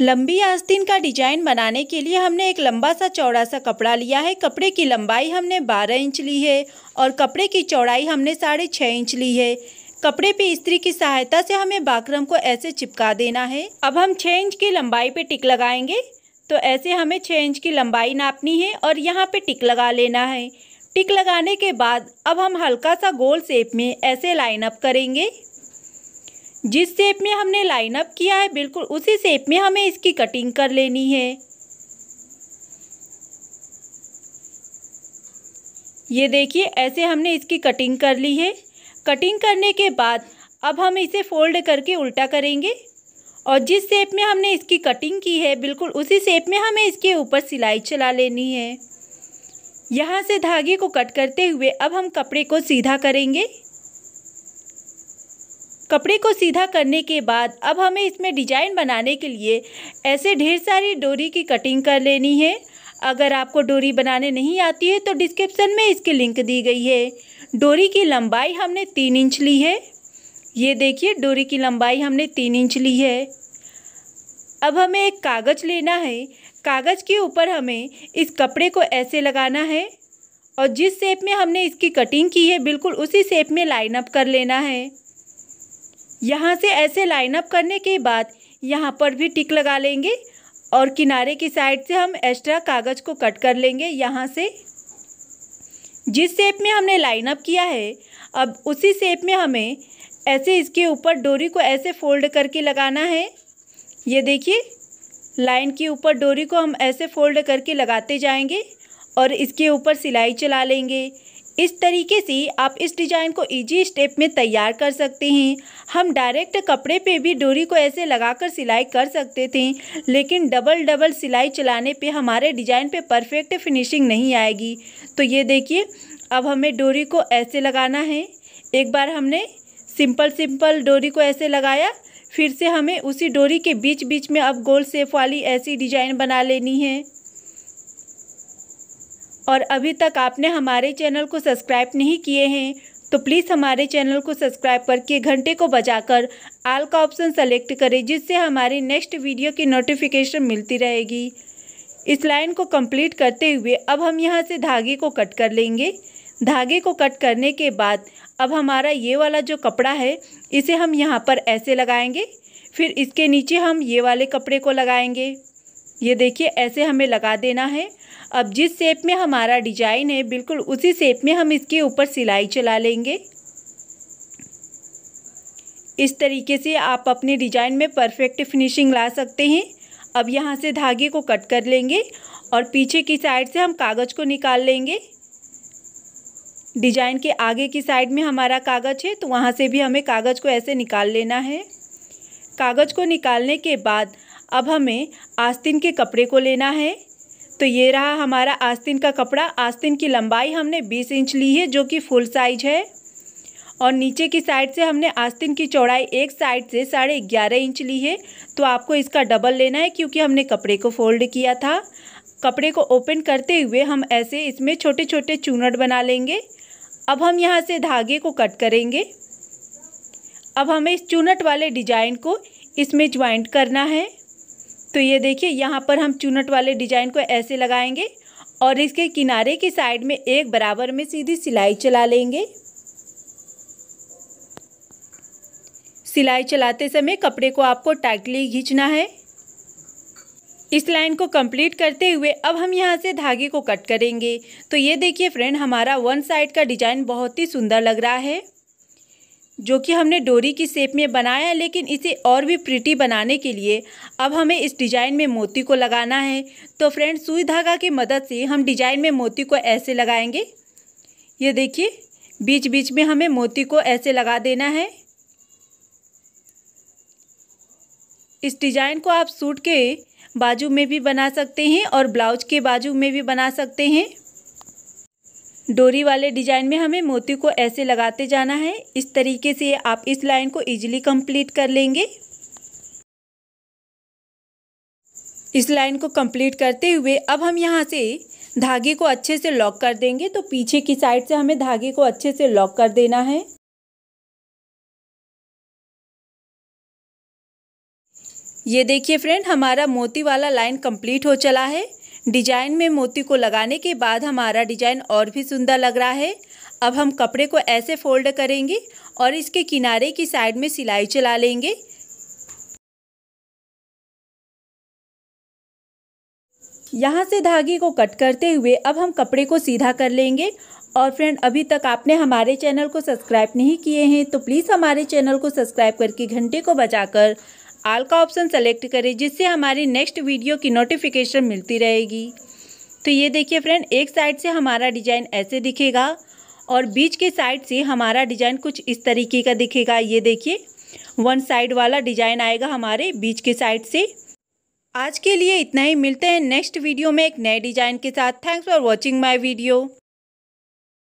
लंबी आस्तीन का डिजाइन बनाने के लिए हमने एक लंबा सा चौड़ा सा कपड़ा लिया है कपड़े की लंबाई हमने 12 इंच ली है और कपड़े की चौड़ाई हमने साढ़े छः इंच ली है कपड़े पे स्त्री की सहायता से हमें बाकरम को ऐसे चिपका देना है अब हम छः इंच की लंबाई पे टिक लगाएंगे तो ऐसे हमें छः इंच की लंबाई नापनी है और यहाँ पर टिक लगा लेना है टिक लगाने के बाद अब हम हल्का सा गोल शेप में ऐसे लाइन अप करेंगे जिस शेप में हमने लाइन अप किया है बिल्कुल उसी शेप में हमें इसकी कटिंग कर लेनी है ये देखिए ऐसे हमने इसकी कटिंग कर ली है कटिंग करने के बाद अब हम इसे फोल्ड करके उल्टा करेंगे और जिस शेप में हमने इसकी कटिंग की है बिल्कुल उसी शेप में हमें इसके ऊपर सिलाई चला लेनी है यहाँ से धागे को कट करते हुए अब हम कपड़े को सीधा करेंगे कपड़े को सीधा करने के बाद अब हमें इसमें डिजाइन बनाने के लिए ऐसे ढेर सारी डोरी की कटिंग कर लेनी है अगर आपको डोरी बनाने नहीं आती है तो डिस्क्रिप्सन में इसकी लिंक दी गई है डोरी की लंबाई हमने तीन इंच ली है ये देखिए डोरी की लंबाई हमने तीन इंच ली है अब हमें एक कागज़ लेना है कागज़ के ऊपर हमें इस कपड़े को ऐसे लगाना है और जिस शेप में हमने इसकी कटिंग की है बिल्कुल उसी शेप में लाइन अप कर लेना है यहाँ से ऐसे लाइनअप करने के बाद यहाँ पर भी टिक लगा लेंगे और किनारे की साइड से हम एक्स्ट्रा कागज़ को कट कर लेंगे यहाँ से जिस शेप में हमने लाइनअप किया है अब उसी शेप में हमें ऐसे इसके ऊपर डोरी को ऐसे फोल्ड करके लगाना है ये देखिए लाइन के ऊपर डोरी को हम ऐसे फोल्ड करके लगाते जाएंगे और इसके ऊपर सिलाई चला लेंगे इस तरीके से आप इस डिज़ाइन को इजी स्टेप में तैयार कर सकते हैं हम डायरेक्ट कपड़े पे भी डोरी को ऐसे लगाकर सिलाई कर सकते थे लेकिन डबल डबल सिलाई चलाने पे हमारे डिज़ाइन पे परफेक्ट फिनिशिंग नहीं आएगी तो ये देखिए अब हमें डोरी को ऐसे लगाना है एक बार हमने सिंपल सिंपल डोरी को ऐसे लगाया फिर से हमें उसी डोरी के बीच बीच में अब गोल सेफ वाली ऐसी डिजाइन बना लेनी है और अभी तक आपने हमारे चैनल को सब्सक्राइब नहीं किए हैं तो प्लीज़ हमारे चैनल को सब्सक्राइब करके घंटे को बजाकर आल का ऑप्शन सेलेक्ट करें जिससे हमारी नेक्स्ट वीडियो की नोटिफिकेशन मिलती रहेगी इस लाइन को कंप्लीट करते हुए अब हम यहाँ से धागे को कट कर लेंगे धागे को कट करने के बाद अब हमारा ये वाला जो कपड़ा है इसे हम यहाँ पर ऐसे लगाएंगे फिर इसके नीचे हम ये वाले कपड़े को लगाएंगे ये देखिए ऐसे हमें लगा देना है अब जिस शेप में हमारा डिजाइन है बिल्कुल उसी शेप में हम इसके ऊपर सिलाई चला लेंगे इस तरीके से आप अपने डिजाइन में परफेक्ट फिनिशिंग ला सकते हैं अब यहाँ से धागे को कट कर लेंगे और पीछे की साइड से हम कागज़ को निकाल लेंगे डिजाइन के आगे की साइड में हमारा कागज़ है तो वहाँ से भी हमें कागज़ को ऐसे निकाल लेना है कागज़ को निकालने के बाद अब हमें आस्तीन के कपड़े को लेना है तो ये रहा हमारा आस्तीन का कपड़ा आस्तीन की लंबाई हमने बीस इंच ली है जो कि फुल साइज है और नीचे की साइड से हमने आस्तीन की चौड़ाई एक साइड से साढ़े ग्यारह इंच ली है तो आपको इसका डबल लेना है क्योंकि हमने कपड़े को फोल्ड किया था कपड़े को ओपन करते हुए हम ऐसे इसमें छोटे छोटे चूनट बना लेंगे अब हम यहाँ से धागे को कट करेंगे अब हमें इस चूनट वाले डिजाइन को इसमें ज्वाइंट करना है तो ये देखिए यहाँ पर हम चुनट वाले डिजाइन को ऐसे लगाएंगे और इसके किनारे की साइड में एक बराबर में सीधी सिलाई चला लेंगे सिलाई चलाते समय कपड़े को आपको टाइटली खींचना है इस लाइन को कंप्लीट करते हुए अब हम यहाँ से धागे को कट करेंगे तो ये देखिए फ्रेंड हमारा वन साइड का डिजाइन बहुत ही सुंदर लग रहा है जो कि हमने डोरी की शेप में बनाया है लेकिन इसे और भी प्रिटी बनाने के लिए अब हमें इस डिज़ाइन में मोती को लगाना है तो फ्रेंड सुई धागा की मदद से हम डिज़ाइन में मोती को ऐसे लगाएंगे ये देखिए बीच बीच में हमें मोती को ऐसे लगा देना है इस डिज़ाइन को आप सूट के बाजू में भी बना सकते हैं और ब्लाउज के बाजू में भी बना सकते हैं डोरी वाले डिजाइन में हमें मोती को ऐसे लगाते जाना है इस तरीके से आप इस लाइन को इजीली कंप्लीट कर लेंगे इस लाइन को कंप्लीट करते हुए अब हम यहाँ से धागे को अच्छे से लॉक कर देंगे तो पीछे की साइड से हमें धागे को अच्छे से लॉक कर देना है ये देखिए फ्रेंड हमारा मोती वाला लाइन कंप्लीट हो चला है डिजाइन में मोती को लगाने के बाद हमारा डिजाइन और भी सुंदर लग रहा है अब हम कपड़े को ऐसे फोल्ड करेंगे और इसके किनारे की साइड में सिलाई चला लेंगे यहाँ से धागे को कट करते हुए अब हम कपड़े को सीधा कर लेंगे और फ्रेंड अभी तक आपने हमारे चैनल को सब्सक्राइब नहीं किए हैं तो प्लीज़ हमारे चैनल को सब्सक्राइब करके घंटे को बजाकर आल का ऑप्शन सेलेक्ट करें जिससे हमारी नेक्स्ट वीडियो की नोटिफिकेशन मिलती रहेगी तो ये देखिए फ्रेंड एक साइड से हमारा डिज़ाइन ऐसे दिखेगा और बीच के साइड से हमारा डिज़ाइन कुछ इस तरीके का दिखेगा ये देखिए वन साइड वाला डिज़ाइन आएगा हमारे बीच के साइड से आज के लिए इतना ही मिलते हैं नेक्स्ट वीडियो में एक नए डिज़ाइन के साथ thanks for watching my video